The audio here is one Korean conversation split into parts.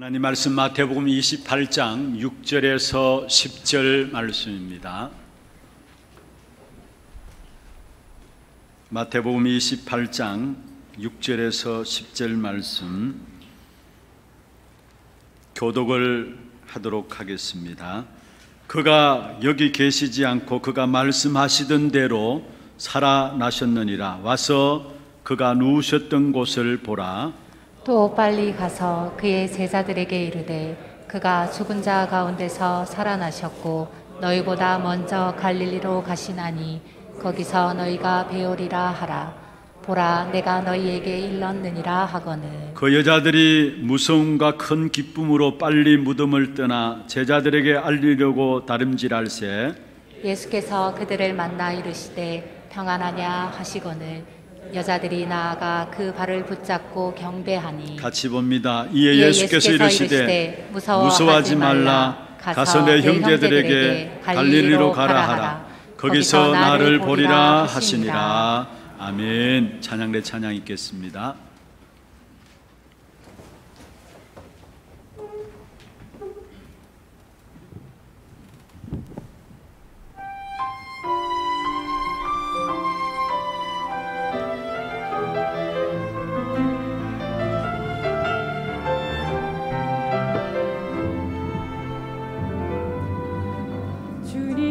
하나님 말씀 마태복음 28장 6절에서 10절 말씀입니다. 마태복음 28장 6절에서 10절 말씀 교독을 하도록 하겠습니다. 그가 여기 계시지 않고 그가 말씀하시던 대로 살아나셨느니라 와서 그가 누우셨던 곳을 보라 또 빨리 가서 그의 제자들에게 이르되 그가 죽은 자 가운데서 살아나셨고 너희보다 먼저 갈릴리로 가시나니 거기서 너희가 배우리라 하라 보라 내가 너희에게 일렀느니라 하거늘 그 여자들이 무서움과 큰 기쁨으로 빨리 무덤을 떠나 제자들에게 알리려고 다름질할세 예수께서 그들을 만나 이르시되 평안하냐 하시거늘 여자들이 나아가 그 발을 붙잡고 경배하니 같이 봅니다. 이에 예, 예수께서, 이르시되, 무서워하지 말라 가서 내 형제들에게 갈릴리로 가라 하라 거기서 나를 보리라 하시니라 아멘 찬양대 찬양 있겠습니다. 주님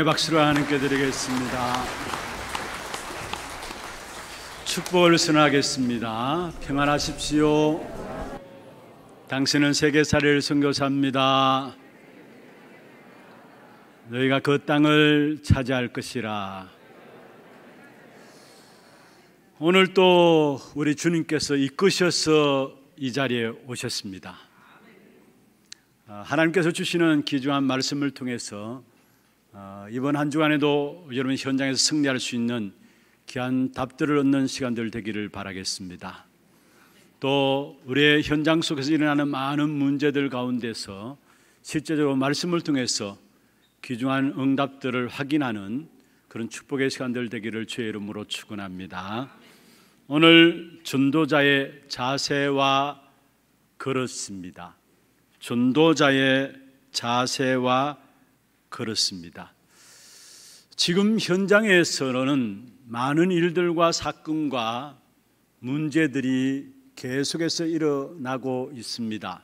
영광의 박수를 하나님께 드리겠습니다. 축복을 선하겠습니다. 평안하십시오. 당신은 세계사를 선교사입니다. 너희가 그 땅을 차지할 것이라. 오늘 또 우리 주님께서 이끄셔서 이 자리에 오셨습니다. 아, 하나님께서 주시는 기주한 말씀을 통해서 어, 이번 한 주간에도 여러분 현장에서 승리할 수 있는 귀한 답들을 얻는 시간들 되기를 바라겠습니다. 또 우리의 현장 속에서 일어나는 많은 문제들 가운데서 실제적으로 말씀을 통해서 귀중한 응답들을 확인하는 그런 축복의 시간들 되기를 주의 이름으로 축원합니다. 오늘 전도자의 자세와 그렇습니다. 전도자의 자세와 그렇습니다. 지금 현장에서는 많은 일들과 사건과 문제들이 계속해서 일어나고 있습니다.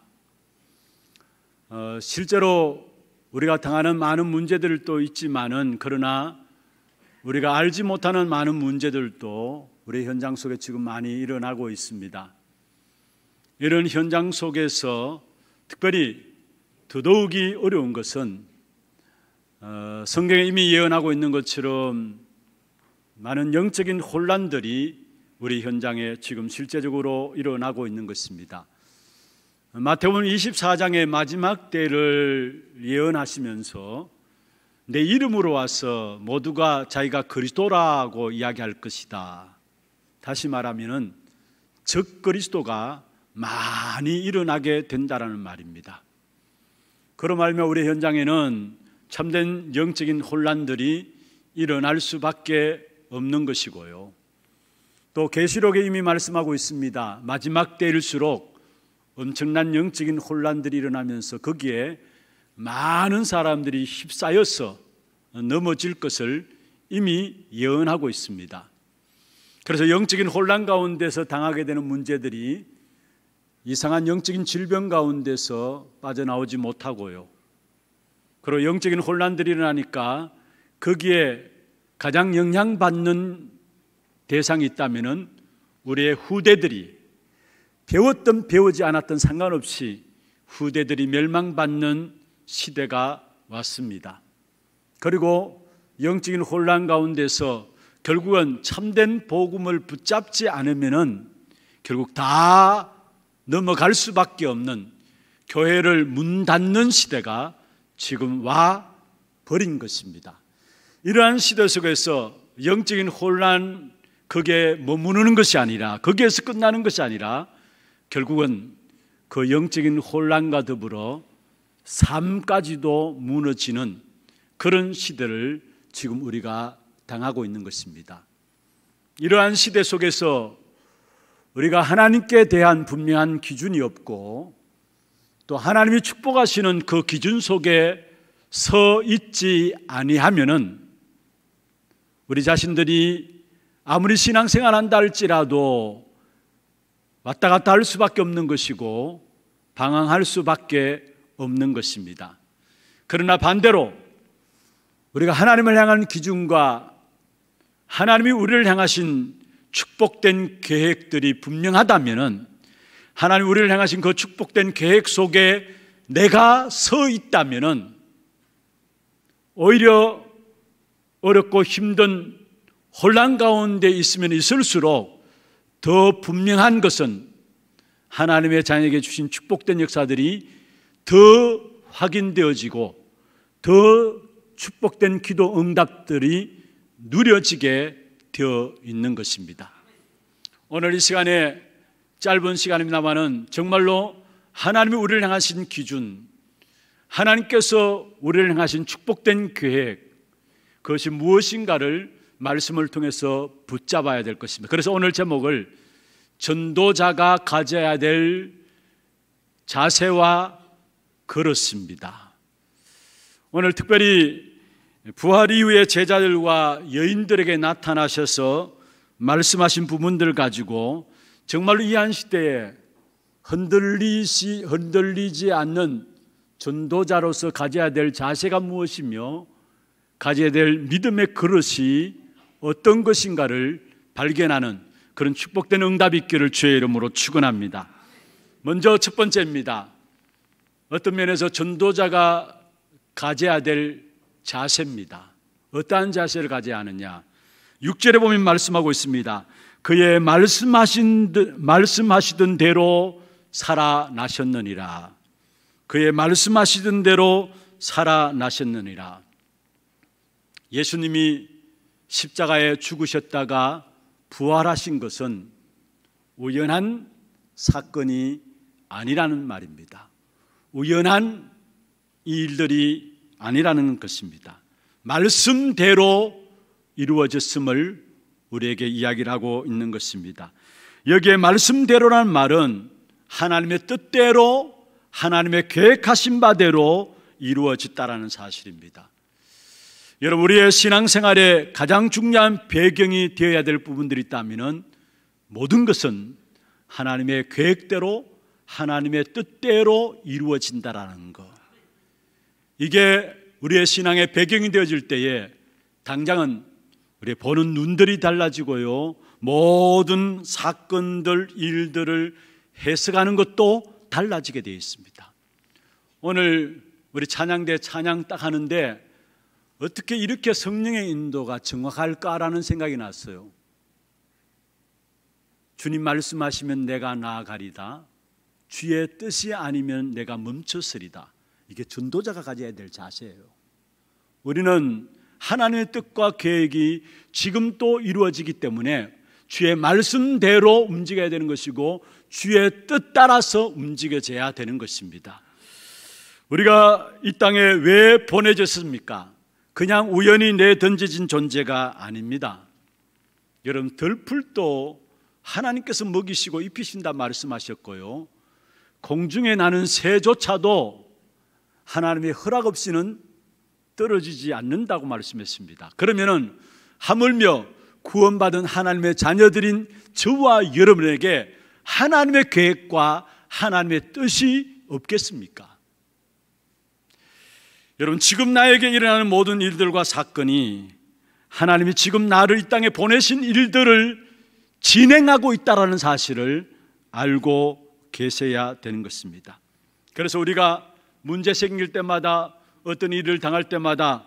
어, 실제로 우리가 당하는 많은 문제들도 있지만은 그러나 우리가 알지 못하는 많은 문제들도 우리 현장 속에 지금 많이 일어나고 있습니다. 이런 현장 속에서 특별히 더더욱이 어려운 것은 어, 성경에 이미 예언하고 있는 것처럼 많은 영적인 혼란들이 우리 현장에 지금 실제적으로 일어나고 있는 것입니다. 마태복음 24장의 마지막 때를 예언하시면서 내 이름으로 와서 모두가 자기가 그리스도라고 이야기할 것이다. 다시 말하면은 적 그리스도가 많이 일어나게 된다라는 말입니다. 그런 말면 우리 현장에는 참된 영적인 혼란들이 일어날 수밖에 없는 것이고요. 또 계시록에 이미 말씀하고 있습니다. 마지막 때일수록 엄청난 영적인 혼란들이 일어나면서 거기에 많은 사람들이 휩싸여서 넘어질 것을 이미 예언하고 있습니다. 그래서 영적인 혼란 가운데서 당하게 되는 문제들이 이상한 영적인 질병 가운데서 빠져나오지 못하고요. 그리고 영적인 혼란들이 일어나니까 거기에 가장 영향받는 대상이 있다면 우리의 후대들이 배웠던 배우지 않았던 상관없이 후대들이 멸망받는 시대가 왔습니다. 그리고 영적인 혼란 가운데서 결국은 참된 복음을 붙잡지 않으면 결국 다 넘어갈 수밖에 없는 교회를 문 닫는 시대가 지금 와 버린 것입니다. 이러한 시대 속에서 영적인 혼란 거기에 머무르는 것이 아니라 거기에서 끝나는 것이 아니라 결국은 그 영적인 혼란과 더불어 삶까지도 무너지는 그런 시대를 지금 우리가 당하고 있는 것입니다. 이러한 시대 속에서 우리가 하나님께 대한 분명한 기준이 없고 또 하나님이 축복하시는 그 기준 속에 서 있지 아니하면은 우리 자신들이 아무리 신앙생활 한다 할지라도 왔다 갔다 할 수밖에 없는 것이고 방황할 수밖에 없는 것입니다. 그러나 반대로 우리가 하나님을 향한 기준과 하나님이 우리를 향하신 축복된 계획들이 분명하다면은 하나님 우리를 향하신 그 축복된 계획 속에 내가 서 있다면은 오히려 어렵고 힘든 혼란 가운데 있으면 있을수록 더 분명한 것은 하나님의 자녀에게 주신 축복된 역사들이 더 확인되어지고 더 축복된 기도 응답들이 누려지게 되어 있는 것입니다. 오늘 이 시간에 짧은 시간입니다만은 정말로 하나님이 우리를 향하신 기준, 하나님께서 우리를 향하신 축복된 계획, 그것이 무엇인가를 말씀을 통해서 붙잡아야 될 것입니다. 그래서 오늘 제목을 전도자가 가져야 될 자세와 그렇습니다. 오늘 특별히 부활 이후에 제자들과 여인들에게 나타나셔서 말씀하신 부분들 가지고 정말로 이한 시대에 흔들리시, 흔들리지 않는 전도자로서 가져야 될 자세가 무엇이며 가져야 될 믿음의 그릇이 어떤 것인가를 발견하는 그런 축복된 응답이 있기를 주의 이름으로 축원합니다. 먼저 첫 번째입니다. 어떤 면에서 전도자가 가져야 될 자세입니다. 어떠한 자세를 가져야 하느냐? 6절에 보면 말씀하고 있습니다. 그의 말씀하신 말씀하시던 대로 살아나셨느니라. 그의 말씀하시던 대로 살아나셨느니라. 예수님이 십자가에 죽으셨다가 부활하신 것은 우연한 사건이 아니라는 말입니다. 우연한 일들이 아니라는 것입니다. 말씀대로 이루어졌음을 우리에게 이야기를 하고 있는 것입니다. 여기에 말씀대로란 말은 하나님의 뜻대로 하나님의 계획하신 바대로 이루어졌다라는 사실입니다. 여러분 우리의 신앙생활에 가장 중요한 배경이 되어야 될 부분들이 있다면 모든 것은 하나님의 계획대로 하나님의 뜻대로 이루어진다라는 것. 이게 우리의 신앙의 배경이 되어질 때에 당장은 우리 보는 눈들이 달라지고요. 모든 사건들, 일들을 해석하는 것도 달라지게 되어 있습니다. 오늘 우리 찬양대 찬양 딱 하는데 어떻게 이렇게 성령의 인도가 정확할까라는 생각이 났어요. 주님 말씀하시면 내가 나아가리다. 주의 뜻이 아니면 내가 멈췄으리다. 이게 전도자가 가져야 될 자세예요. 우리는 하나님의 뜻과 계획이 지금 또 이루어지기 때문에 주의 말씀대로 움직여야 되는 것이고 주의 뜻 따라서 움직여져야 되는 것입니다. 우리가 이 땅에 왜 보내졌습니까? 그냥 우연히 내던져진 존재가 아닙니다. 여러분 들풀도 하나님께서 먹이시고 입히신다 말씀하셨고요. 공중에 나는 새조차도 하나님의 허락 없이는 떨어지지 않는다고 말씀했습니다. 그러면은 하물며 구원받은 하나님의 자녀들인 저와 여러분에게 하나님의 계획과 하나님의 뜻이 없겠습니까? 여러분, 지금 나에게 일어나는 모든 일들과 사건이 하나님이 지금 나를 이 땅에 보내신 일들을 진행하고 있다라는 사실을 알고 계셔야 되는 것입니다. 그래서 우리가 문제 생길 때마다 어떤 일을 당할 때마다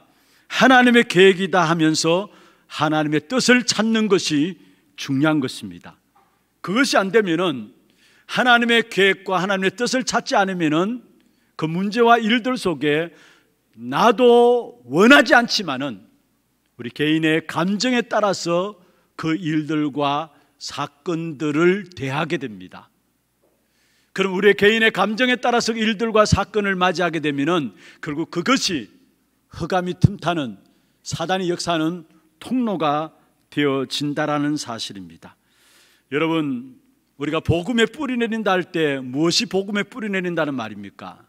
하나님의 계획이다 하면서 하나님의 뜻을 찾는 것이 중요한 것입니다. 그것이 안 되면은 하나님의 계획과 하나님의 뜻을 찾지 않으면은 그 문제와 일들 속에 나도 원하지 않지만은 우리 개인의 감정에 따라서 그 일들과 사건들을 대하게 됩니다. 그럼 우리의 개인의 감정에 따라서 일들과 사건을 맞이하게 되면은 결국 그것이 허감이 틈타는 사단의 역사는 통로가 되어진다라는 사실입니다. 여러분, 우리가 복음에 뿌리 내린다 할 때 무엇이 복음에 뿌리 내린다는 말입니까?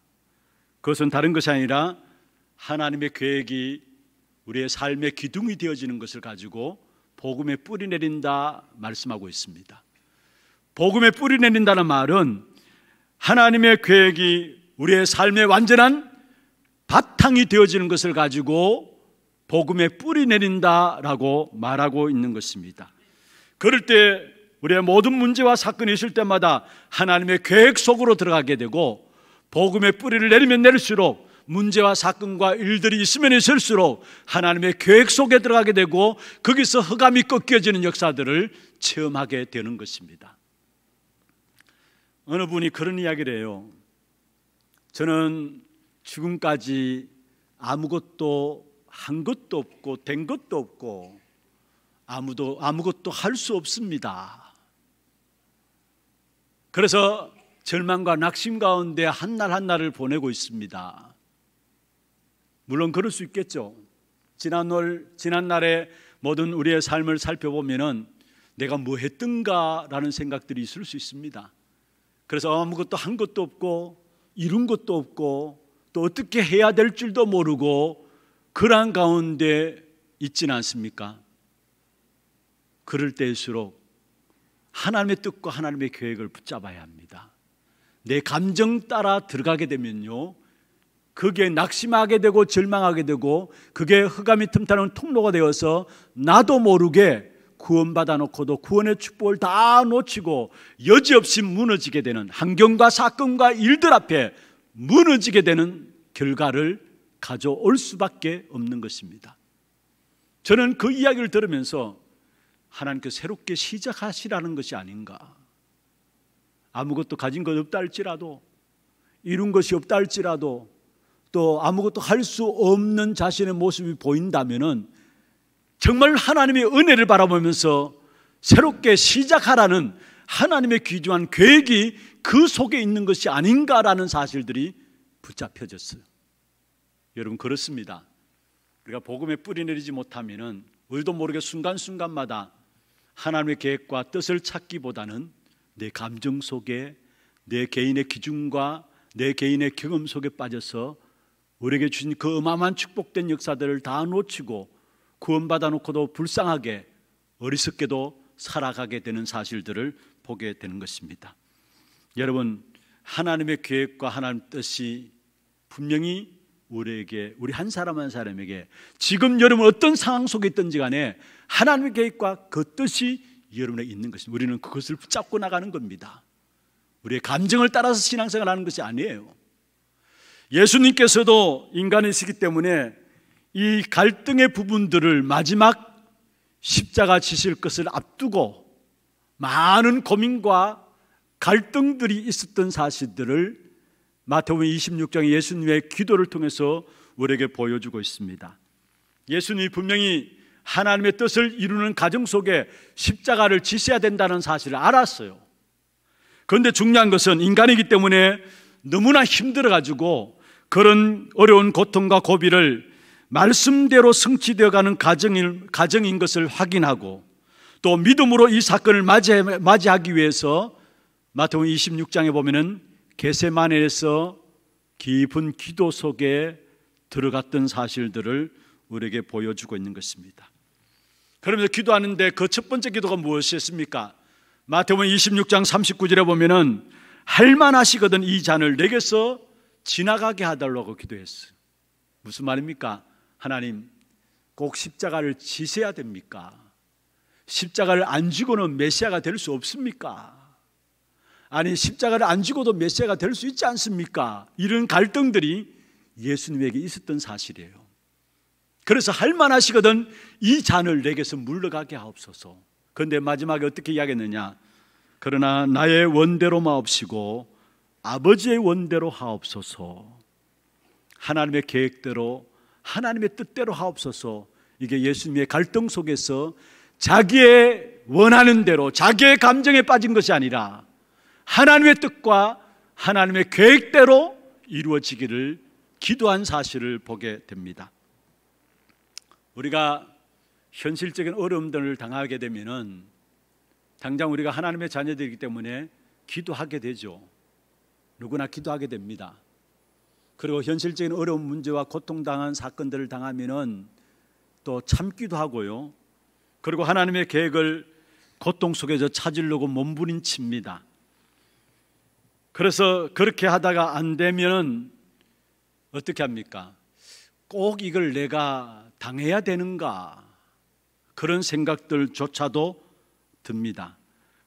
그것은 다른 것이 아니라 하나님의 계획이 우리의 삶의 기둥이 되어지는 것을 가지고 복음에 뿌리 내린다 말씀하고 있습니다. 복음에 뿌리 내린다는 말은 하나님의 계획이 우리의 삶의 완전한 바탕이 되어지는 것을 가지고 복음의 뿌리 내린다라고 말하고 있는 것입니다. 그럴 때 우리의 모든 문제와 사건이 있을 때마다 하나님의 계획 속으로 들어가게 되고 복음의 뿌리를 내리면 내릴수록 문제와 사건과 일들이 있으면 있을수록 하나님의 계획 속에 들어가게 되고 거기서 흑암이 꺾여지는 역사들을 체험하게 되는 것입니다. 어느 분이 그런 이야기를 해요. 저는 지금까지 아무것도 한 것도 없고 된 것도 없고 아무도 아무것도 할 수 없습니다. 그래서 절망과 낙심 가운데 한날 한날을 보내고 있습니다. 물론 그럴 수 있겠죠. 지난월 지난날에 모든 우리의 삶을 살펴보면은 내가 뭐 했던가라는 생각들이 있을 수 있습니다. 그래서 아무것도 한 것도 없고 이룬 것도 없고 또 어떻게 해야 될 줄도 모르고 그러한 가운데 있지는 않습니까? 그럴 때일수록 하나님의 뜻과 하나님의 계획을 붙잡아야 합니다. 내 감정 따라 들어가게 되면요. 그게 낙심하게 되고 절망하게 되고 그게 흑암이 틈타는 통로가 되어서 나도 모르게 구원받아 놓고도 구원의 축복을 다 놓치고 여지없이 무너지게 되는 환경과 사건과 일들 앞에 무너지게 되는 결과를 가져올 수밖에 없는 것입니다. 저는 그 이야기를 들으면서 하나님께 새롭게 시작하시라는 것이 아닌가. 아무것도 가진 것 없다 할지라도 이룬 것이 없다 할지라도 또 아무것도 할 수 없는 자신의 모습이 보인다면은 정말 하나님의 은혜를 바라보면서 새롭게 시작하라는 하나님의 귀중한 계획이 그 속에 있는 것이 아닌가라는 사실들이 붙잡혀졌어요. 여러분 그렇습니다. 우리가 복음에 뿌리내리지 못하면은 우리도 모르게 순간순간마다 하나님의 계획과 뜻을 찾기보다는 내 감정 속에 내 개인의 기준과 내 개인의 경험 속에 빠져서 우리에게 주신 그 어마어마한 축복된 역사들을 다 놓치고 구원받아 놓고도 불쌍하게 어리석게도 살아가게 되는 사실들을 보게 되는 것입니다. 여러분 하나님의 계획과 하나님 뜻이 분명히 우리에게 우리 한 사람 한 사람에게 지금 여러분 어떤 상황 속에 있든지 간에 하나님의 계획과 그 뜻이 여러분에 있는 것입니다. 우리는 그것을 붙잡고 나가는 겁니다. 우리의 감정을 따라서 신앙생활 하는 것이 아니에요. 예수님께서도 인간이시기 때문에 이 갈등의 부분들을 마지막 십자가 지실 것을 앞두고 많은 고민과 갈등들이 있었던 사실들을 마태복음 26장 예수님의 기도를 통해서 우리에게 보여주고 있습니다. 예수님이 분명히 하나님의 뜻을 이루는 가정 속에 십자가를 지셔야 된다는 사실을 알았어요. 그런데 중요한 것은 인간이기 때문에 너무나 힘들어 가지고 그런 어려운 고통과 고비를 말씀대로 성취되어가는 가정인, 가정인 것을 확인하고 또 믿음으로 이 사건을 맞이, 맞이하기 위해서 마태복음 26장에 보면은 게세만에서 깊은 기도 속에 들어갔던 사실들을 우리에게 보여주고 있는 것입니다. 그러면서 기도하는데 그 첫 번째 기도가 무엇이었습니까? 마태복음 26장 39절에 보면은 할만하시거든 이 잔을 내게서 지나가게 하달라고 기도했어요. 무슨 말입니까? 하나님 꼭 십자가를 지셔야 됩니까? 십자가를 안 지고는 메시아가 될 수 없습니까? 아니 십자가를 안 지고도 메시아가 될 수 있지 않습니까? 이런 갈등들이 예수님에게 있었던 사실이에요. 그래서 할만하시거든 이 잔을 내게서 물러가게 하옵소서. 그런데 마지막에 어떻게 이야기했느냐? 그러나 나의 원대로 마옵시고 아버지의 원대로 하옵소서. 하나님의 계획대로 하나님의 뜻대로 하옵소서. 이게 예수님의 갈등 속에서 자기의 원하는 대로 자기의 감정에 빠진 것이 아니라 하나님의 뜻과 하나님의 계획대로 이루어지기를 기도한 사실을 보게 됩니다. 우리가 현실적인 어려움들을 당하게 되면은 당장 우리가 하나님의 자녀들이기 때문에 기도하게 되죠. 누구나 기도하게 됩니다. 그리고 현실적인 어려운 문제와 고통당한 사건들을 당하면은 또 참기도 하고요. 그리고 하나님의 계획을 고통 속에서 찾으려고 몸부림칩니다. 그래서 그렇게 하다가 안 되면은 어떻게 합니까? 꼭 이걸 내가 당해야 되는가? 그런 생각들조차도 듭니다.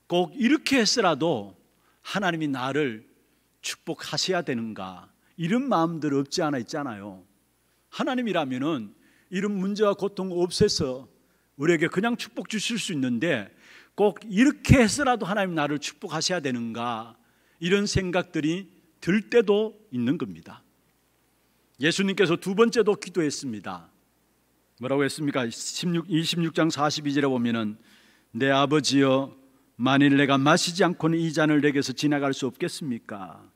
꼭 이렇게 했으라도 하나님이 나를 축복하셔야 되는가? 이런 마음들 없지 않아 있잖아요. 하나님이라면은 이런 문제와 고통 없애서 우리에게 그냥 축복 주실 수 있는데 꼭 이렇게 해서라도 하나님 나를 축복하셔야 되는가 이런 생각들이 들 때도 있는 겁니다. 예수님께서 두 번째도 기도했습니다. 뭐라고 했습니까? 16, 26장 42절에 보면은 내 아버지여 만일 내가 마시지 않고는 이 잔을 내게서 지나갈 수 없겠습니까?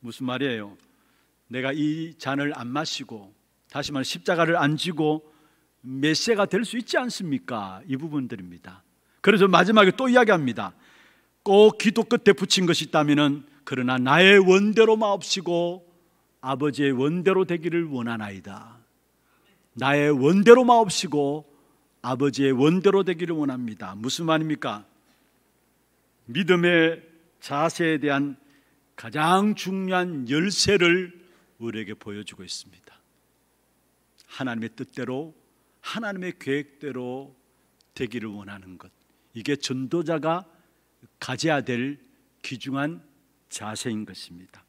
무슨 말이에요? 내가 이 잔을 안 마시고 다시 말해 십자가를 안 지고 메시아가 될 수 있지 않습니까? 이 부분들입니다. 그래서 마지막에 또 이야기합니다. 꼭 기도 끝에 붙인 것이 있다면은 그러나 나의 원대로 마옵시고 아버지의 원대로 되기를 원하나이다. 나의 원대로 마옵시고 아버지의 원대로 되기를 원합니다. 무슨 말입니까? 믿음의 자세에 대한 가장 중요한 열쇠를 우리에게 보여주고 있습니다. 하나님의 뜻대로 하나님의 계획대로 되기를 원하는 것. 이게 전도자가 가져야 될 귀중한 자세인 것입니다.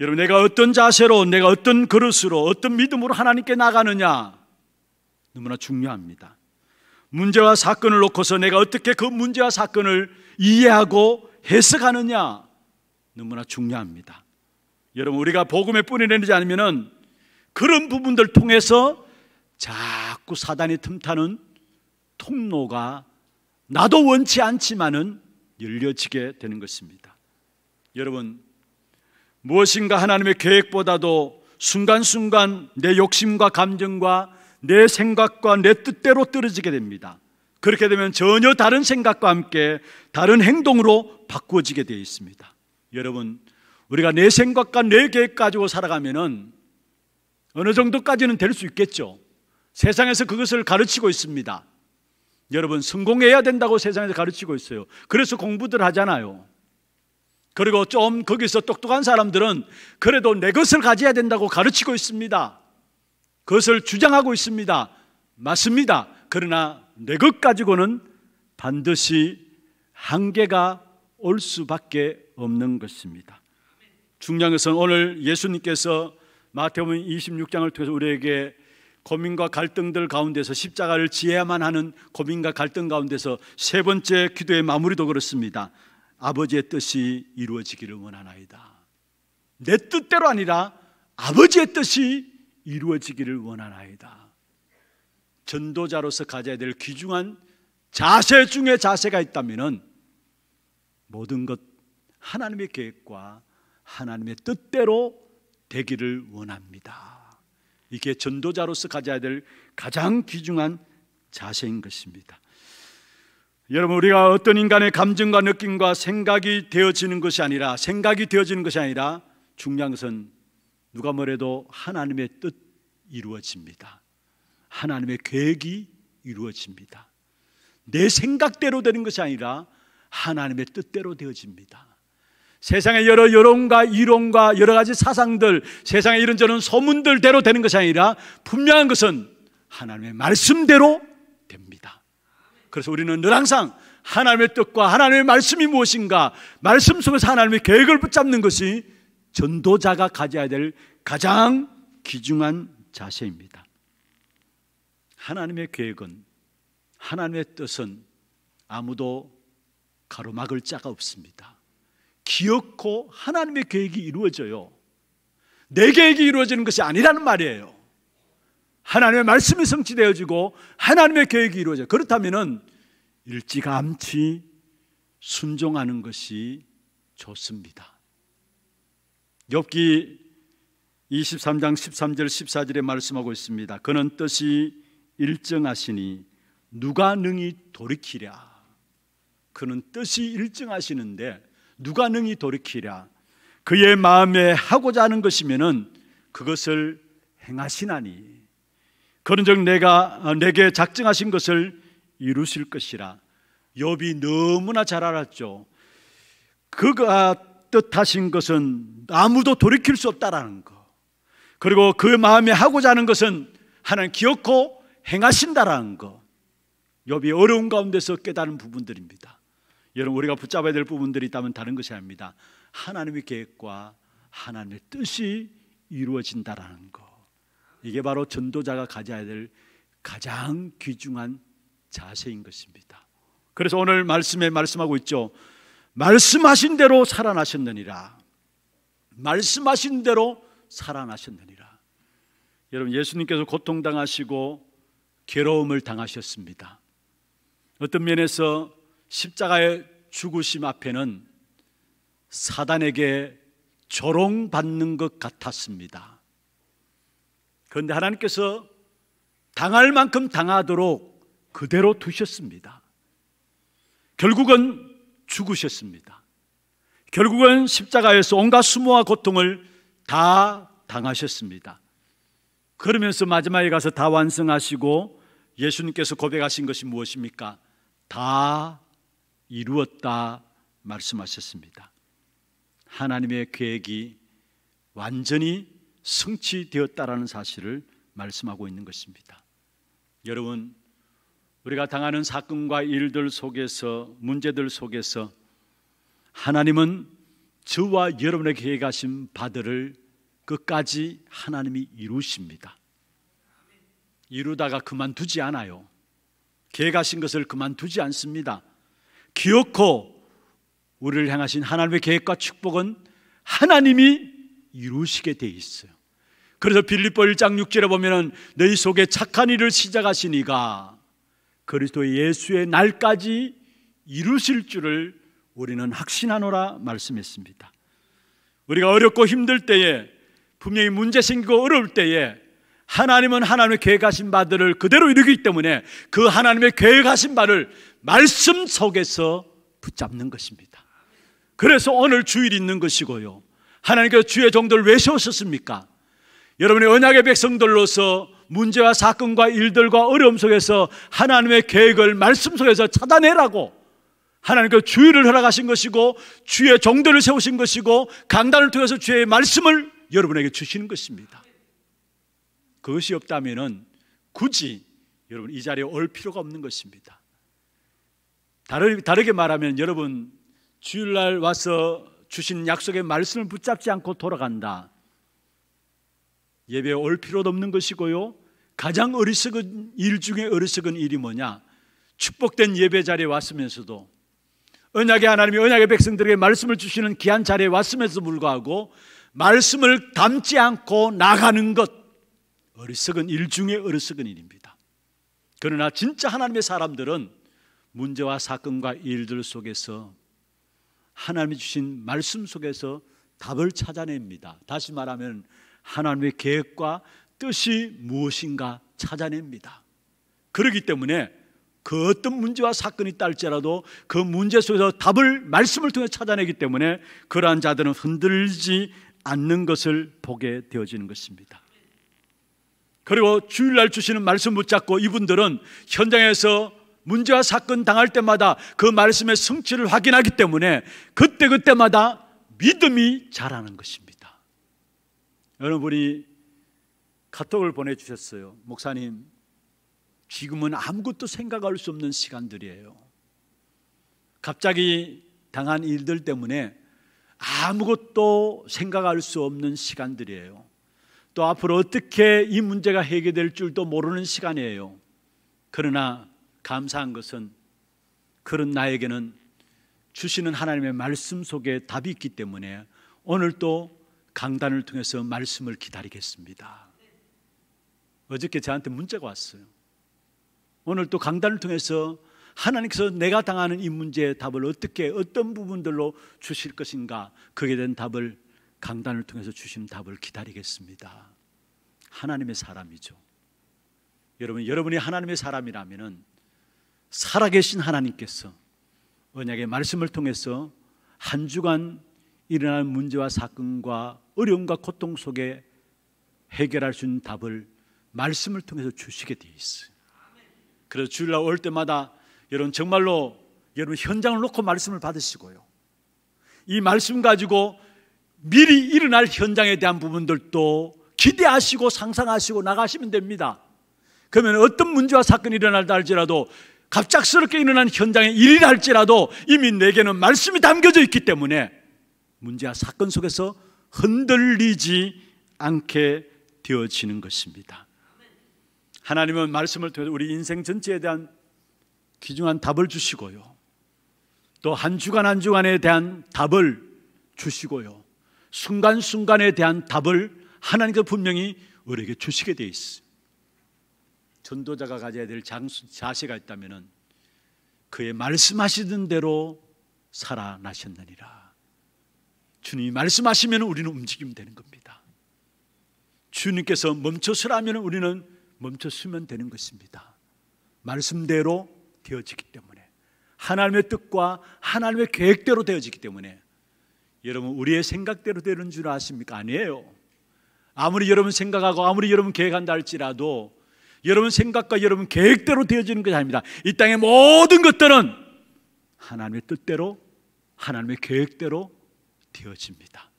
여러분, 내가 어떤 자세로, 내가 어떤 그릇으로, 어떤 믿음으로 하나님께 나가느냐 너무나 중요합니다. 문제와 사건을 놓고서 내가 어떻게 그 문제와 사건을 이해하고 해석하느냐 너무나 중요합니다. 여러분 우리가 복음에 뿌리 내리지 않으면은 그런 부분들 통해서 자꾸 사단이 틈타는 통로가 나도 원치 않지만은 열려지게 되는 것입니다. 여러분 무엇인가 하나님의 계획보다도 순간순간 내 욕심과 감정과 내 생각과 내 뜻대로 떨어지게 됩니다. 그렇게 되면 전혀 다른 생각과 함께 다른 행동으로 바꾸어지게 되어 있습니다. 여러분, 우리가 내 생각과 내 계획 가지고 살아가면은 어느 정도까지는 될 수 있겠죠. 세상에서 그것을 가르치고 있습니다. 여러분, 성공해야 된다고 세상에서 가르치고 있어요. 그래서 공부들 하잖아요. 그리고 좀 거기서 똑똑한 사람들은 그래도 내 것을 가져야 된다고 가르치고 있습니다. 그것을 주장하고 있습니다. 맞습니다. 그러나 내 것 가지고는 반드시 한계가 올 수밖에 없는 것입니다. 중량에 것은 오늘 예수님께서 마태복음 26장을 통해서 우리에게 고민과 갈등들 가운데서 십자가를 지해야만 하는 고민과 갈등 가운데서 세 번째 기도의 마무리도 그렇습니다. 아버지의 뜻이 이루어지기를 원하나이다. 내 뜻대로 아니라 아버지의 뜻이 이루어지기를 원하나이다. 전도자로서 가져야 될 귀중한 자세 중에 자세가 있다면 모든 것 하나님의 계획과 하나님의 뜻대로 되기를 원합니다. 이게 전도자로서 가져야 될 가장 귀중한 자세인 것입니다. 여러분 우리가 어떤 인간의 감정과 느낌과 생각이 되어지는 것이 아니라 생각이 되어지는 것이 아니라 중요한 것은 누가 뭐래도 하나님의 뜻 이루어집니다. 하나님의 계획이 이루어집니다. 내 생각대로 되는 것이 아니라 하나님의 뜻대로 되어집니다. 세상의 여러 여론과 이론과 여러 가지 사상들, 세상의 이런저런 소문들대로 되는 것이 아니라 분명한 것은 하나님의 말씀대로 됩니다. 그래서 우리는 늘 항상 하나님의 뜻과 하나님의 말씀이 무엇인가, 말씀 속에서 하나님의 계획을 붙잡는 것이 전도자가 가져야 될 가장 귀중한 자세입니다. 하나님의 계획은, 하나님의 뜻은 아무도 가로막을 자가 없습니다. 기어코 하나님의 계획이 이루어져요. 내 계획이 이루어지는 것이 아니라는 말이에요. 하나님의 말씀이 성취되어지고 하나님의 계획이 이루어져. 요 그렇다면은 일찌감치 순종하는 것이 좋습니다. 엽기 23장 13절 14절에 말씀하고 있습니다. 그는 뜻이 일정하시니 누가 능히 돌이키랴. 그는 뜻이 일정하시는데 누가 능히 돌이키랴 그의 마음에 하고자 하는 것이면은 그것을 행하시나니 그런즉 내가 어, 내게 작정하신 것을 이루실 것이라 욥이 너무나 잘 알았죠. 그가 뜻하신 것은 아무도 돌이킬 수 없다라는 거. 그리고 그 마음에 하고자 하는 것은 하나님 기억고 행하신다라는 거. 욥이 어려운 가운데서 깨달은 부분들입니다. 여러분 우리가 붙잡아야 될 부분들이 있다면 다른 것이 아닙니다. 하나님의 계획과 하나님의 뜻이 이루어진다라는 것. 이게 바로 전도자가 가져야 될 가장 귀중한 자세인 것입니다. 그래서 오늘 말씀에 말씀하고 있죠. 말씀하신 대로 살아나셨느니라. 말씀하신 대로 살아나셨느니라. 여러분 예수님께서 고통당하시고 괴로움을 당하셨습니다. 어떤 면에서 십자가의 죽으심 앞에는 사단에게 조롱받는 것 같았습니다. 그런데 하나님께서 당할 만큼 당하도록 그대로 두셨습니다. 결국은 죽으셨습니다. 결국은 십자가에서 온갖 수모와 고통을 다 당하셨습니다. 그러면서 마지막에 가서 다 완성하시고 예수님께서 고백하신 것이 무엇입니까? 다 이루었다 말씀하셨습니다. 하나님의 계획이 완전히 성취되었다라는 사실을 말씀하고 있는 것입니다. 여러분, 우리가 당하는 사건과 일들 속에서 문제들 속에서 하나님은 저와 여러분의 계획하신 바들을 끝까지 하나님이 이루십니다. 이루다가 그만두지 않아요. 계획하신 것을 그만두지 않습니다. 기어코 우리를 향하신 하나님의 계획과 축복은 하나님이 이루시게 돼 있어요. 그래서 빌립보 1장 6절에 보면은 너희 속에 착한 일을 시작하시니가 그리스도 예수의 날까지 이루실 줄을 우리는 확신하노라 말씀했습니다. 우리가 어렵고 힘들 때에 분명히 문제 생기고 어려울 때에 하나님은 하나님의 계획하신 바들을 그대로 이루기 때문에 그 하나님의 계획하신 바를 말씀 속에서 붙잡는 것입니다. 그래서 오늘 주일 있는 것이고요. 하나님께서 주의 정도왜 세우셨습니까? 여러분의 언약의 백성들로서 문제와 사건과 일들과 어려움 속에서 하나님의 계획을 말씀 속에서 찾아내라고 하나님께서 주의를 허락하신 것이고 주의 정도를 세우신 것이고 강단을 통해서 주의 말씀을 여러분에게 주시는 것입니다. 그것이 없다면 굳이 여러분 이 자리에 올 필요가 없는 것입니다. 다르게 말하면 여러분 주일날 와서 주신 약속의 말씀을 붙잡지 않고 돌아간다. 예배에 올 필요도 없는 것이고요. 가장 어리석은 일 중에 어리석은 일이 뭐냐? 축복된 예배 자리에 왔으면서도 언약의 하나님이 언약의 백성들에게 말씀을 주시는 귀한 자리에 왔음에도 불구하고 말씀을 담지 않고 나가는 것 어리석은 일 중에 어리석은 일입니다. 그러나 진짜 하나님의 사람들은 문제와 사건과 일들 속에서 하나님이 주신 말씀 속에서 답을 찾아냅니다. 다시 말하면 하나님의 계획과 뜻이 무엇인가 찾아냅니다. 그렇기 때문에 그 어떤 문제와 사건이 딸지라도 그 문제 속에서 답을 말씀을 통해 찾아내기 때문에 그러한 자들은 흔들지 않는 것을 보게 되어지는 것입니다. 그리고 주일날 주시는 말씀 붙잡고 이분들은 현장에서 문제와 사건 당할 때마다 그 말씀의 성취를 확인하기 때문에 그때그때마다 믿음이 자라는 것입니다. 여러분이 카톡을 보내주셨어요. 목사님, 지금은 아무것도 생각할 수 없는 시간들이에요. 갑자기 당한 일들 때문에 아무것도 생각할 수 없는 시간들이에요. 또 앞으로 어떻게 이 문제가 해결될 줄도 모르는 시간이에요. 그러나 감사한 것은 그런 나에게는 주시는 하나님의 말씀 속에 답이 있기 때문에 오늘 도 강단을 통해서 말씀을 기다리겠습니다. 어저께 저한테 문자가 왔어요. 오늘 도 강단을 통해서 하나님께서 내가 당하는 이 문제의 답을 어떻게 어떤 부분들로 주실 것인가 그에 대한 답을 강단을 통해서 주신 답을 기다리겠습니다. 하나님의 사람이죠. 여러분, 여러분이 하나님의 사람이라면은 살아계신 하나님께서 언약의 말씀을 통해서 한 주간 일어난 문제와 사건과 어려움과 고통 속에 해결할 수 있는 답을 말씀을 통해서 주시게 돼 있어요. 그래서 주일날 올 때마다 여러분 정말로 여러분 현장을 놓고 말씀을 받으시고요. 이 말씀 가지고 미리 일어날 현장에 대한 부분들도 기대하시고 상상하시고 나가시면 됩니다. 그러면 어떤 문제와 사건이 일어날다 할지라도 갑작스럽게 일어난 현장의 일이랄지라도 이미 내게는 말씀이 담겨져 있기 때문에 문제와 사건 속에서 흔들리지 않게 되어지는 것입니다. 하나님은 말씀을 통해 우리 인생 전체에 대한 귀중한 답을 주시고요. 또 한 주간 한 주간에 대한 답을 주시고요. 순간순간에 대한 답을 하나님께서 분명히 우리에게 주시게 돼 있어. 전도자가 가져야 될 장수, 자세가 있다면 그의 말씀하시는 대로 살아나셨느니라. 주님이 말씀하시면 우리는 움직이면 되는 겁니다. 주님께서 멈춰서라면 우리는 멈춰서면 되는 것입니다. 말씀대로 되어지기 때문에 하나님의 뜻과 하나님의 계획대로 되어지기 때문에 여러분 우리의 생각대로 되는 줄 아십니까? 아니에요. 아무리 여러분 생각하고 아무리 여러분 계획한다 할지라도 여러분 생각과 여러분 계획대로 되어지는 것이 아닙니다. 이 땅의 모든 것들은 하나님의 뜻대로 하나님의 계획대로 되어집니다.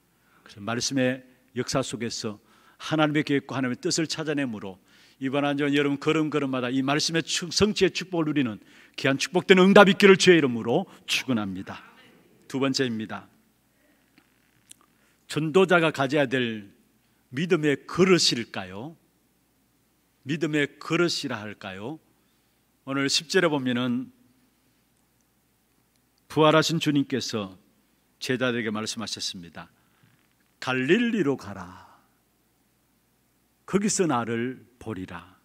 그래서 말씀의 역사 속에서 하나님의 계획과 하나님의 뜻을 찾아내므로 이번 한전 여러분 걸음걸음마다 이 말씀의 성취의 축복을 누리는 귀한 축복된 응답 있기를 주의 이름으로 축원합니다. 두 번째입니다. 전도자가 가져야 될 믿음의 그릇일까요? 믿음의 그릇이라 할까요? 오늘 10절에 보면은 부활하신 주님께서 제자들에게 말씀하셨습니다. 갈릴리로 가라. 거기서 나를 보리라.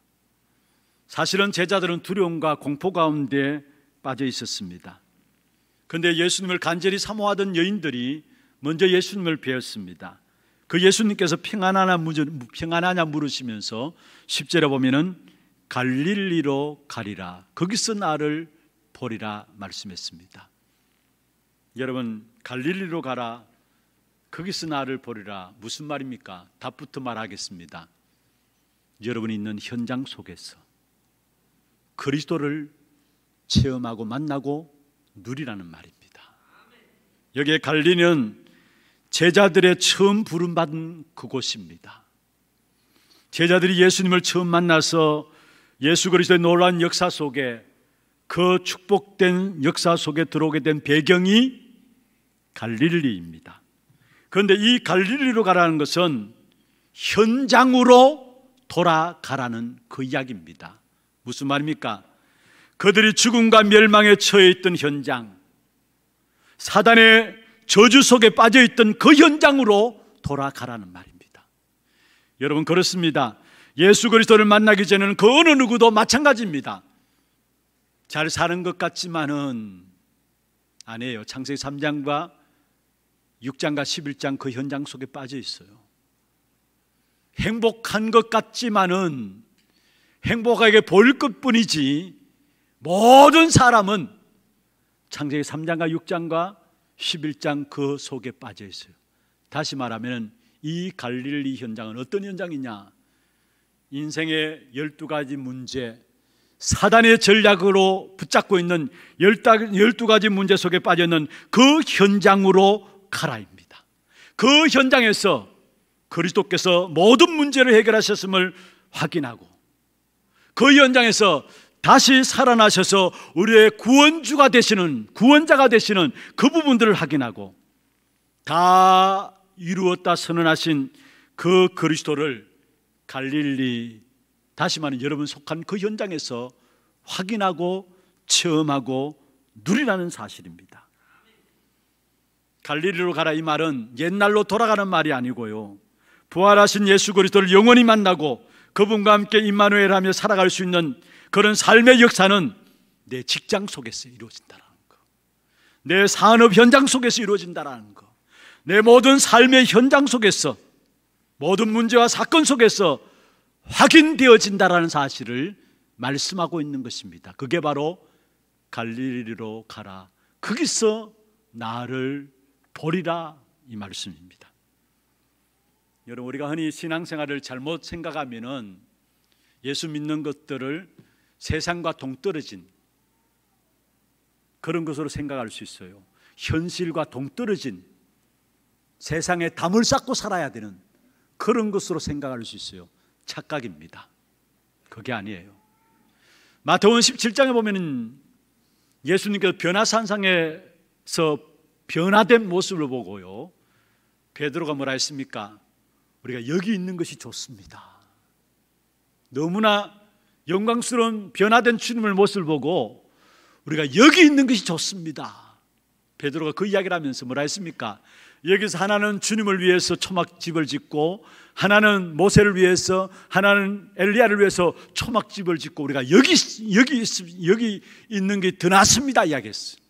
사실은 제자들은 두려움과 공포 가운데 빠져 있었습니다. 그데 예수님을 간절히 사모하던 여인들이 먼저 예수님을 뵈었습니다. 그 예수님께서 평안하나 평안하냐 물으시면서 10절에 보면은 갈릴리로 가리라. 거기서 나를 보리라 말씀했습니다. 여러분 갈릴리로 가라. 거기서 나를 보리라. 무슨 말입니까? 답부터 말하겠습니다. 여러분이 있는 현장 속에서 그리스도를 체험하고 만나고 누리라는 말입니다. 여기에 갈리는 제자들의 처음 부름받은 그곳입니다. 제자들이 예수님을 처음 만나서 예수 그리스도의 놀라운 역사 속에 그 축복된 역사 속에 들어오게 된 배경이 갈릴리입니다. 그런데 이 갈릴리로 가라는 것은 현장으로 돌아가라는 그 이야기입니다. 무슨 말입니까? 그들이 죽음과 멸망에 처해 있던 현장, 사단의 저주 속에 빠져 있던 그 현장으로 돌아가라는 말입니다. 여러분 그렇습니다. 예수 그리스도를 만나기 전에는 그 어느 누구도 마찬가지입니다. 잘 사는 것 같지만은 아니에요. 창세기 3장과 6장과 11장 그 현장 속에 빠져 있어요. 행복한 것 같지만은 행복하게 보것 뿐이지 모든 사람은 창세기 3장과 6장과 11장 그 속에 빠져 있어요. 다시 말하면 이 갈릴리 현장은 어떤 현장이냐? 인생의 12가지 문제, 사단의 전략으로 붙잡고 있는 12가지 문제 속에 빠져 있는 그 현장으로 가라입니다. 그 현장에서 그리스도께서 모든 문제를 해결하셨음을 확인하고 그 현장에서 다시 살아나셔서 우리의 구원주가 되시는 구원자가 되시는 그 부분들을 확인하고 다 이루었다 선언하신 그 그리스도를 갈릴리 다시 말하면 여러분 속한 그 현장에서 확인하고 체험하고 누리라는 사실입니다. 갈릴리로 가라 이 말은 옛날로 돌아가는 말이 아니고요. 부활하신 예수 그리스도를 영원히 만나고 그분과 함께 임마누엘하며 살아갈 수 있는 그런 삶의 역사는 내 직장 속에서 이루어진다라는 거. 내 산업 현장 속에서 이루어진다라는 거. 내 모든 삶의 현장 속에서 모든 문제와 사건 속에서 확인되어진다라는 사실을 말씀하고 있는 것입니다. 그게 바로 갈릴리로 가라. 거기서 나를 보리라 이 말씀입니다. 여러분 우리가 흔히 신앙생활을 잘못 생각하면은 예수 믿는 것들을 세상과 동떨어진 그런 것으로 생각할 수 있어요. 현실과 동떨어진 세상에 담을 쌓고 살아야 되는 그런 것으로 생각할 수 있어요. 착각입니다. 그게 아니에요. 마태원 17장에 보면 예수님께서 변화산상에서 변화된 모습을 보고요. 베드로가 뭐라 했습니까? 우리가 여기 있는 것이 좋습니다. 너무나 영광스러운 변화된 주님을 모습을 보고 우리가 여기 있는 것이 좋습니다. 베드로가 그 이야기를 하면서 뭐라 했습니까? 여기서 하나는 주님을 위해서 초막집을 짓고 하나는 모세를 위해서 하나는 엘리야를 위해서 초막집을 짓고 우리가 여기 여기 여기 있는 게 더 낫습니다 이야기했어요.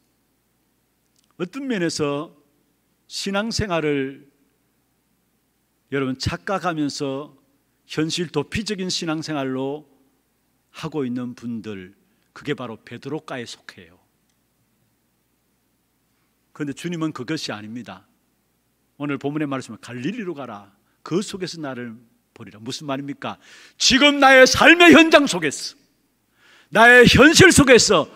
어떤 면에서 신앙생활을 여러분 착각하면서 현실 도피적인 신앙생활로 하고 있는 분들 그게 바로 베드로가에 속해요. 그런데 주님은 그것이 아닙니다. 오늘 본문의 말씀은 갈릴리로 가라. 그 속에서 나를 보리라. 무슨 말입니까? 지금 나의 삶의 현장 속에서 나의 현실 속에서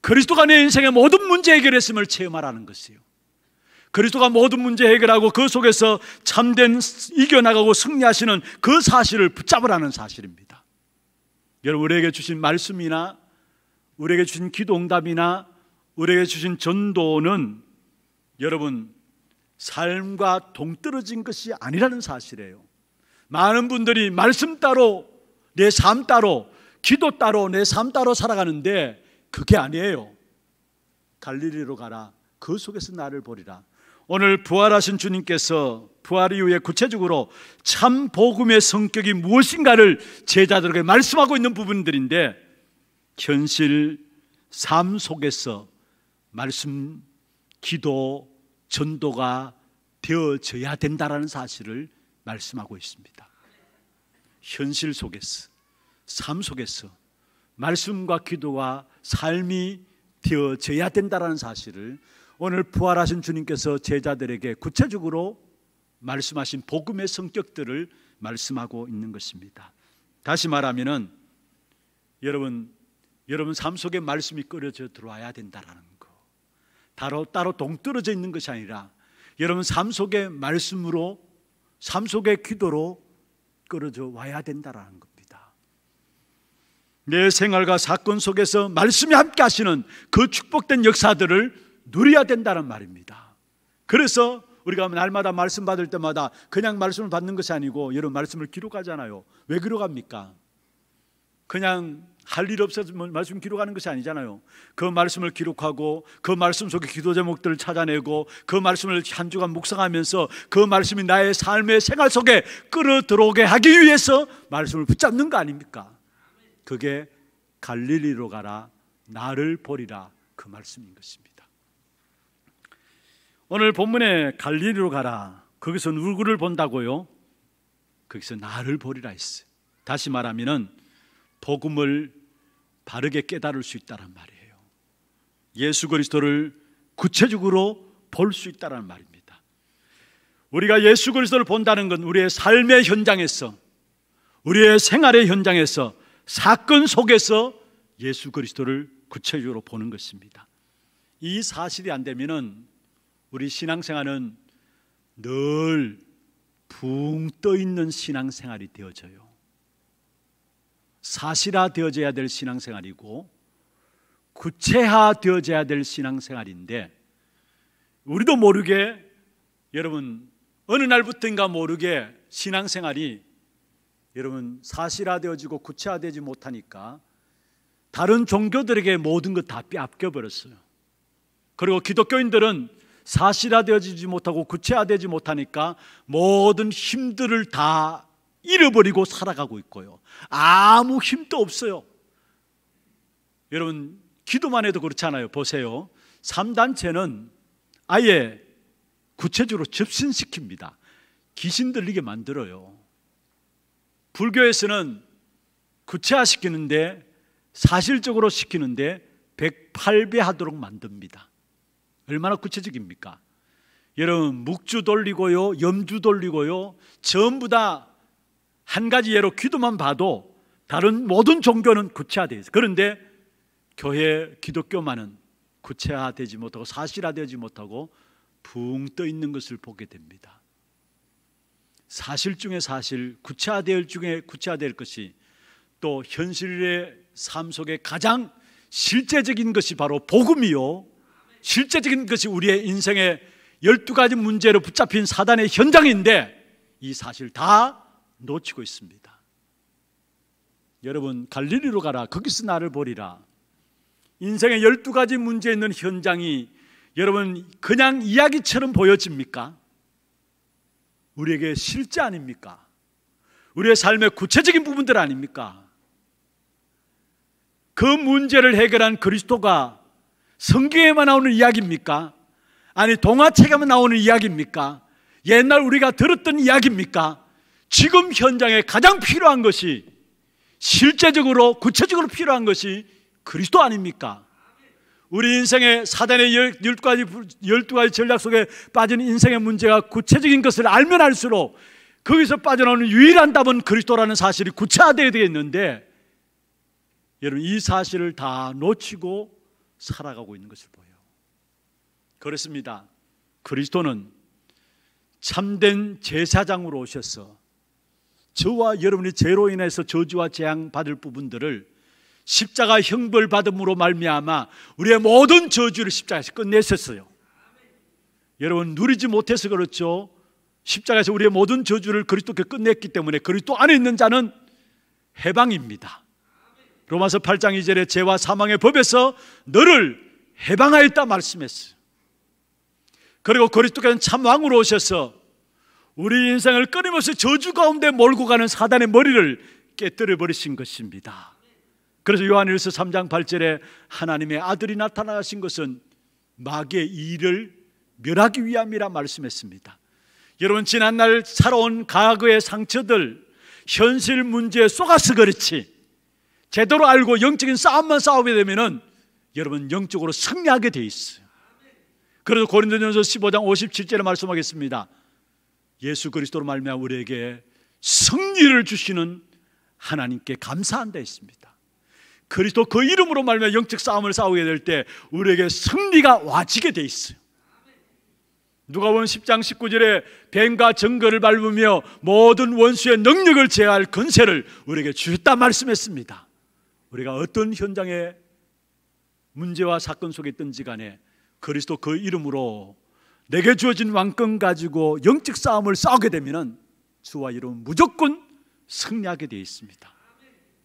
그리스도가 내 인생의 모든 문제 해결했음을 체험하라는 것이요. 그리스도가 모든 문제 해결하고 그 속에서 참된 이겨나가고 승리하시는 그 사실을 붙잡으라는 사실입니다. 여러분 우리에게 주신 말씀이나 우리에게 주신 기도 응답이나 우리에게 주신 전도는 여러분 삶과 동떨어진 것이 아니라는 사실이에요. 많은 분들이 말씀 따로 내 삶 따로 기도 따로 내 삶 따로 살아가는데 그게 아니에요. 갈릴리로 가라. 그 속에서 나를 보리라. 오늘 부활하신 주님께서 부활 이후에 구체적으로 참 복음의 성격이 무엇인가를 제자들에게 말씀하고 있는 부분들인데 현실 삶 속에서 말씀, 기도, 전도가 되어져야 된다라는 사실을 말씀하고 있습니다. 현실 속에서, 삶 속에서 말씀과 기도와 삶이 되어져야 된다라는 사실을 오늘 부활하신 주님께서 제자들에게 구체적으로 말씀하신 복음의 성격들을 말씀하고 있는 것입니다. 다시 말하면은 여러분 여러분 삶 속에 말씀이 끌어져 들어와야 된다라는 거. 따로 따로 동떨어져 있는 것이 아니라 여러분 삶 속에 말씀으로 삶 속에 기도로 끌어져 와야 된다라는 겁니다. 내 생활과 사건 속에서 말씀이 함께 하시는 그 축복된 역사들을 누려야 된다는 말입니다. 그래서 우리가 날마다 말씀 받을 때마다 그냥 말씀을 받는 것이 아니고 여러 말씀을 기록하잖아요. 왜 기록합니까? 그냥 할 일 없어서 말씀 기록하는 것이 아니잖아요. 그 말씀을 기록하고 그 말씀 속에 기도 제목들을 찾아내고 그 말씀을 한 주간 묵상하면서 그 말씀이 나의 삶의 생활 속에 끌어들어오게 하기 위해서 말씀을 붙잡는 거 아닙니까? 그게 갈릴리로 가라 나를 보리라 그 말씀인 것입니다. 오늘 본문에 갈리로 가라. 거기서 누구를 본다고요? 거기서 나를 보리라 했어요. 다시 말하면 복음을 바르게 깨달을 수있다는 말이에요. 예수 그리스도를 구체적으로 볼 수있다는 말입니다. 우리가 예수 그리스도를 본다는 건 우리의 삶의 현장에서 우리의 생활의 현장에서 사건 속에서 예수 그리스도를 구체적으로 보는 것입니다. 이 사실이 안되면 우리 신앙생활은 늘 붕 떠 있는 신앙생활이 되어져요. 사실화 되어져야 될 신앙생활이고 구체화 되어져야 될 신앙생활인데 우리도 모르게 여러분 어느 날부터인가 모르게 신앙생활이 여러분 사실화 되어지고 구체화 되지 못하니까 다른 종교들에게 모든 것다 빼앗겨 버렸어요. 그리고 기독교인들은 사실화되어지지 못하고 구체화되지 못하니까 모든 힘들을 다 잃어버리고 살아가고 있고요. 아무 힘도 없어요. 여러분, 기도만 해도 그렇잖아요. 보세요. 3단체는 아예 구체적으로 접신시킵니다. 귀신 들리게 만들어요. 불교에서는 구체화시키는데 사실적으로 시키는데 108배 하도록 만듭니다. 얼마나 구체적입니까? 여러분 묵주 돌리고요, 염주 돌리고요, 전부 다 한 가지 예로 기도만 봐도 다른 모든 종교는 구체화되어 있어요. 그런데 교회 기독교만은 구체화되지 못하고 사실화되지 못하고 붕 떠 있는 것을 보게 됩니다. 사실 중에 사실, 구체화될 중에 구체화될 것이 또 현실의 삶 속에 가장 실제적인 것이 바로 복음이요. 실제적인 것이 우리의 인생의 12가지 문제로 붙잡힌 사단의 현장인데 이 사실 다 놓치고 있습니다. 여러분 갈릴리로 가라 거기서 나를 보리라. 인생의 12가지 문제 있는 현장이 여러분 그냥 이야기처럼 보여집니까? 우리에게 실제 아닙니까? 우리의 삶의 구체적인 부분들 아닙니까? 그 문제를 해결한 그리스도가 성경에만 나오는 이야기입니까? 아니 동화책에만 나오는 이야기입니까? 옛날 우리가 들었던 이야기입니까? 지금 현장에 가장 필요한 것이 실제적으로 구체적으로 필요한 것이 그리스도 아닙니까? 우리 인생의 사단의 열두 가지, 열두 가지 전략 속에 빠진 인생의 문제가 구체적인 것을 알면 알수록 거기서 빠져나오는 유일한 답은 그리스도라는 사실이 구체화되어야 되겠는데 여러분 이 사실을 다 놓치고 살아가고 있는 것을 보여. 그렇습니다. 그리스도는 참된 제사장으로 오셔서 저와 여러분이 죄로 인해서 저주와 재앙 받을 부분들을 십자가 형벌 받음으로 말미암아 우리의 모든 저주를 십자가에서 끝내셨어요. 여러분 누리지 못해서 그렇죠. 십자가에서 우리의 모든 저주를 그리스도께 끝냈기 때문에 그리스도 안에 있는 자는 해방입니다. 로마서 8장 2절에 죄와 사망의 법에서 너를 해방하였다 말씀했어요. 그리고 그리스도께서참 왕으로 오셔서 우리 인생을 끊임없이 저주 가운데 몰고 가는 사단의 머리를 깨뜨려 버리신 것입니다. 그래서 요한일서 3장 8절에 하나님의 아들이 나타나신 것은 마귀의 일을 멸하기 위함이라 말씀했습니다. 여러분 지난날 살아온 과거의 상처들 현실 문제에 쏘가서 그렇지 제대로 알고 영적인 싸움만 싸우게 되면은 여러분 영적으로 승리하게 돼 있어요. 그래서 고린도전서 15장 57절에 말씀하겠습니다. 예수 그리스도로 말미암아 우리에게 승리를 주시는 하나님께 감사한다 했습니다. 그리스도 그 이름으로 말미암아 영적 싸움을 싸우게 될 때 우리에게 승리가 와지게 돼 있어요. 누가 보면 10장 19절에 뱀과 정거를 밟으며 모든 원수의 능력을 제할 근세를 우리에게 주셨다 말씀했습니다. 우리가 어떤 현장에 문제와 사건 속에 있든지 간에 그리스도 그 이름으로 내게 주어진 왕권 가지고 영적 싸움을 싸우게 되면은 주와 이름 무조건 승리하게 되어 있습니다.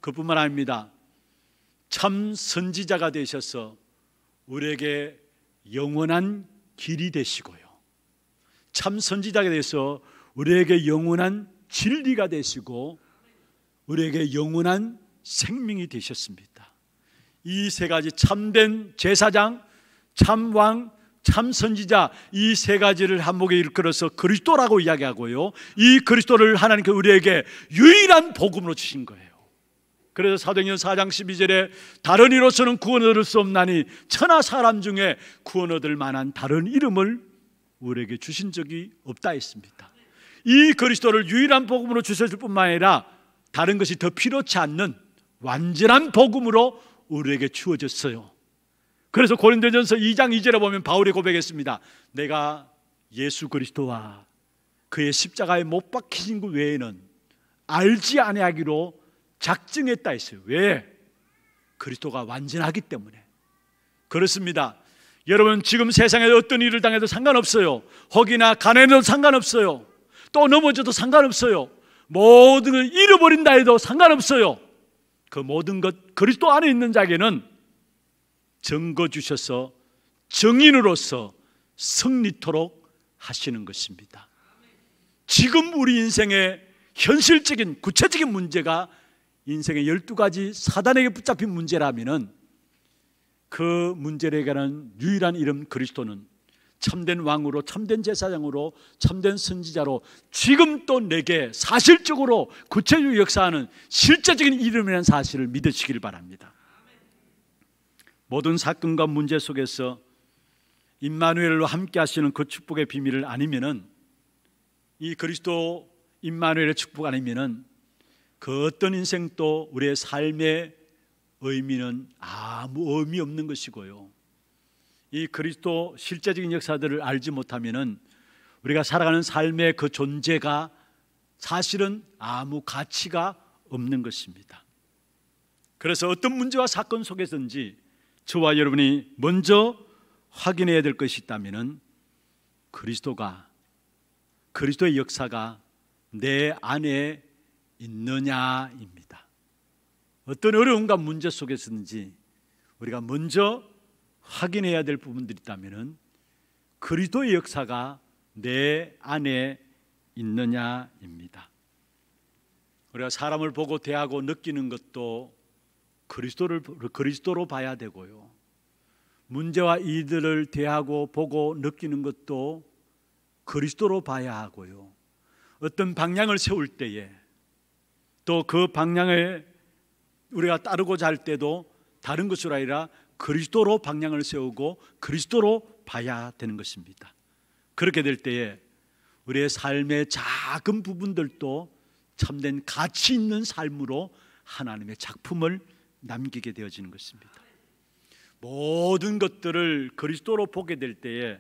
그뿐만 아닙니다. 참 선지자가 되셔서 우리에게 영원한 길이 되시고요. 참 선지자가 되서 우리에게 영원한 진리가 되시고 우리에게 영원한 생명이 되셨습니다. 이 세 가지 참된 제사장, 참왕, 참선지자 이 세 가지를 한목에 일컬어서 그리스도라고 이야기하고요. 이 그리스도를 하나님께 우리에게 유일한 복음으로 주신 거예요. 그래서 사도행전 4장 12절에 다른 이로서는 구원 얻을 수 없나니 천하 사람 중에 구원 얻을 만한 다른 이름을 우리에게 주신 적이 없다 했습니다. 이 그리스도를 유일한 복음으로 주셨을 뿐만 아니라 다른 것이 더 필요치 않는 완전한 복음으로 우리에게 주어졌어요. 그래서 고린도전서 2장 2절에 보면 바울이 고백했습니다. 내가 예수 그리스도와 그의 십자가에 못 박히신 것 외에는 알지 아니하기로 작정했다 했어요. 왜? 그리스도가 완전하기 때문에. 그렇습니다. 여러분 지금 세상에 어떤 일을 당해도 상관없어요. 혹이나 가난해도 상관없어요. 또 넘어져도 상관없어요. 모든 걸 잃어버린다 해도 상관없어요. 그 모든 것 그리스도 안에 있는 자에게는 증거 주셔서 정인으로서 승리토록 하시는 것입니다. 지금 우리 인생의 현실적인 구체적인 문제가 인생의 12가지 사단에게 붙잡힌 문제라면은 그문제에 관한 유일한 이름 그리스도는 참된 왕으로 참된 제사장으로 참된 선지자로 지금 또 내게 사실적으로 구체적으로 역사하는 실제적인 이름이라는 사실을 믿으시길 바랍니다. 모든 사건과 문제 속에서 임마누엘로 함께 하시는 그 축복의 비밀을 아니면은 이 그리스도 임마누엘의 축복 아니면은 그 어떤 인생도 우리의 삶의 의미는 아무 의미 없는 것이고요. 이 그리스도 실제적인 역사들을 알지 못하면은 우리가 살아가는 삶의 그 존재가 사실은 아무 가치가 없는 것입니다. 그래서 어떤 문제와 사건 속에서든지 저와 여러분이 먼저 확인해야 될 것이 있다면은 그리스도가 그리스도의 역사가 내 안에 있느냐입니다. 어떤 어려움과 문제 속에서든지 우리가 먼저 확인해야 될 부분들이 있다면은 그리스도의 역사가 내 안에 있느냐입니다. 우리가 사람을 보고 대하고 느끼는 것도 그리스도를 그리스도로 봐야 되고요. 문제와 이들을 대하고 보고 느끼는 것도 그리스도로 봐야 하고요. 어떤 방향을 세울 때에 또 그 방향을 우리가 따르고자 할 때도 다른 것으로 아니라 그리스도로 방향을 세우고 그리스도로 봐야 되는 것입니다. 그렇게 될 때에 우리의 삶의 작은 부분들도 참된 가치 있는 삶으로 하나님의 작품을 남기게 되어지는 것입니다. 모든 것들을 그리스도로 보게 될 때에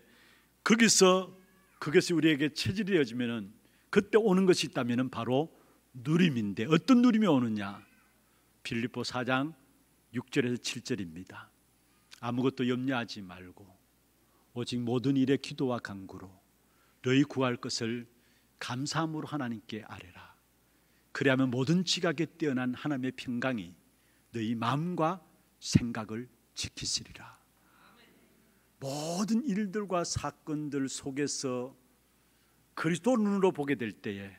거기서 그것이 우리에게 체질이 되어지면은 그때 오는 것이 있다면은 바로 누림인데 어떤 누림이 오느냐? 빌립보 4장 6절에서 7절입니다. 아무것도 염려하지 말고 오직 모든 일에 기도와 간구로 너희 구할 것을 감사함으로 하나님께 아뢰라. 그리하면 모든 지각에 뛰어난 하나님의 평강이 너희 마음과 생각을 지키시리라. 모든 일들과 사건들 속에서 그리스도 눈으로 보게 될 때에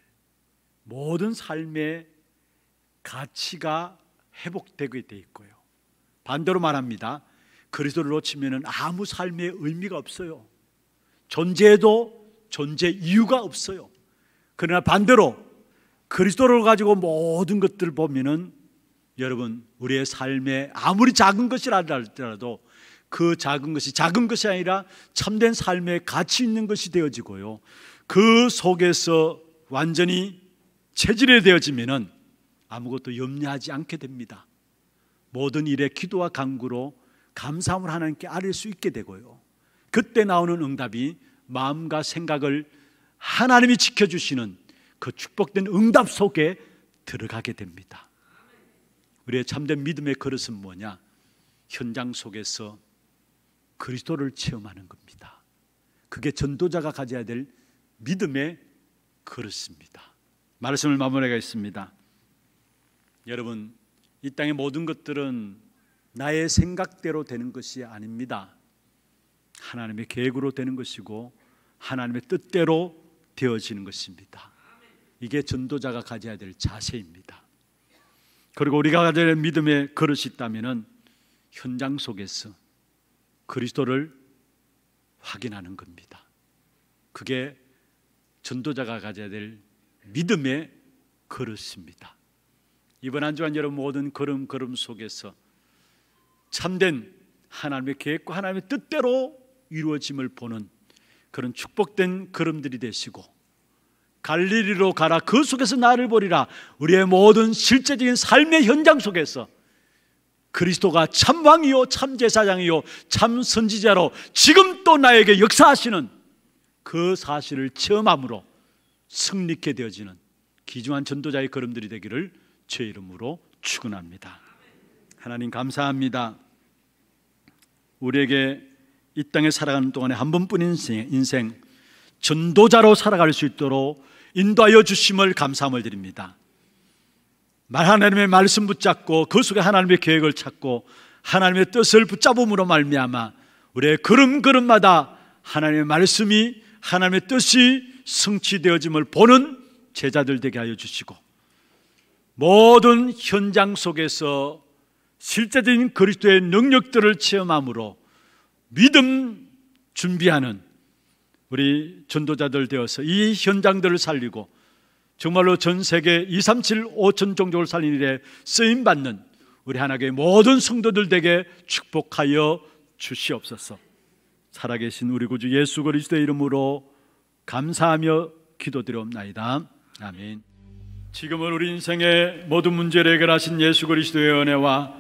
모든 삶의 가치가 회복되게 돼 있고요. 반대로 말합니다. 그리스도를 놓치면 아무 삶의 의미가 없어요. 존재도 존재 이유가 없어요. 그러나 반대로 그리스도를 가지고 모든 것들을 보면은 여러분 우리의 삶에 아무리 작은 것이라 도그 작은 것이 작은 것이 아니라 참된 삶에 가치 있는 것이 되어지고요. 그 속에서 완전히 체질이 되어지면은 아무것도 염려하지 않게 됩니다. 모든 일에 기도와 간구로 감사함을 하나님께 아릴 수 있게 되고요. 그때 나오는 응답이 마음과 생각을 하나님이 지켜주시는 그 축복된 응답 속에 들어가게 됩니다. 우리의 참된 믿음의 그릇은 뭐냐? 현장 속에서 그리스도를 체험하는 겁니다. 그게 전도자가 가져야 될 믿음의 그릇입니다. 말씀을 마무리하겠습니다. 여러분, 이 땅의 모든 것들은 나의 생각대로 되는 것이 아닙니다. 하나님의 계획으로 되는 것이고 하나님의 뜻대로 되어지는 것입니다. 이게 전도자가 가져야 될 자세입니다. 그리고 우리가 가져야 될 믿음의 그릇이 있다면은 현장 속에서 그리스도를 확인하는 겁니다. 그게 전도자가 가져야 될 믿음의 그릇입니다. 이번 한 주간 여러분 모든 걸음걸음 속에서 참된 하나님의 계획과 하나님의 뜻대로 이루어짐을 보는 그런 축복된 걸음들이 되시고 갈릴리로 가라 그 속에서 나를 보리라 우리의 모든 실제적인 삶의 현장 속에서 그리스도가 참 왕이요 참 제사장이요 참 선지자로 지금 또 나에게 역사하시는 그 사실을 체험함으로 승리케 되어지는 기중한 전도자의 걸음들이 되기를 제 이름으로 축원합니다. 하나님 감사합니다. 우리에게 이 땅에 살아가는 동안에 한 번뿐인 인생, 전도자로 살아갈 수 있도록 인도하여 주심을 감사함을 드립니다. 말 하나님의 말씀 붙잡고 그 속에 하나님의 계획을 찾고 하나님의 뜻을 붙잡음으로 말미암아 우리의 걸음걸음마다 하나님의 말씀이 하나님의 뜻이 성취되어짐을 보는 제자들 되게 하여 주시고 모든 현장 속에서 실제적인 그리스도의 능력들을 체험함으로 믿음 준비하는 우리 전도자들 되어서 이 현장들을 살리고 정말로 전 세계 2, 3, 7, 5천 종족을 살린 일에 쓰임 받는 우리 하나님의 모든 성도들 되게 축복하여 주시옵소서. 살아계신 우리 구주 예수 그리스도의 이름으로 감사하며 기도드려옵나이다. 아멘. 지금은 우리 인생의 모든 문제를 해결하신 예수 그리스도의 은혜와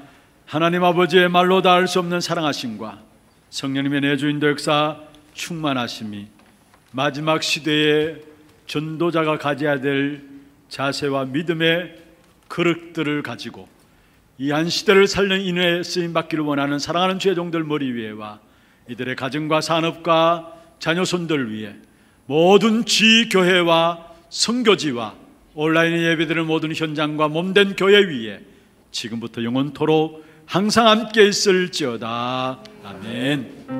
하나님 아버지의 말로 다 알 수 없는 사랑하심과 성령님의 내주인도 역사 충만하심이 마지막 시대에 전도자가 가져야 될 자세와 믿음의 그릇들을 가지고 이 한 시대를 살는 인해 쓰임 받기를 원하는 사랑하는 죄종들 머리 위에와 이들의 가정과 산업과 자녀 손들 위에 모든 지 교회와 성교지와 온라인 예배들을 모든 현장과 몸된 교회 위에 지금부터 영원토록 항상 함께 있을지어다. 아멘.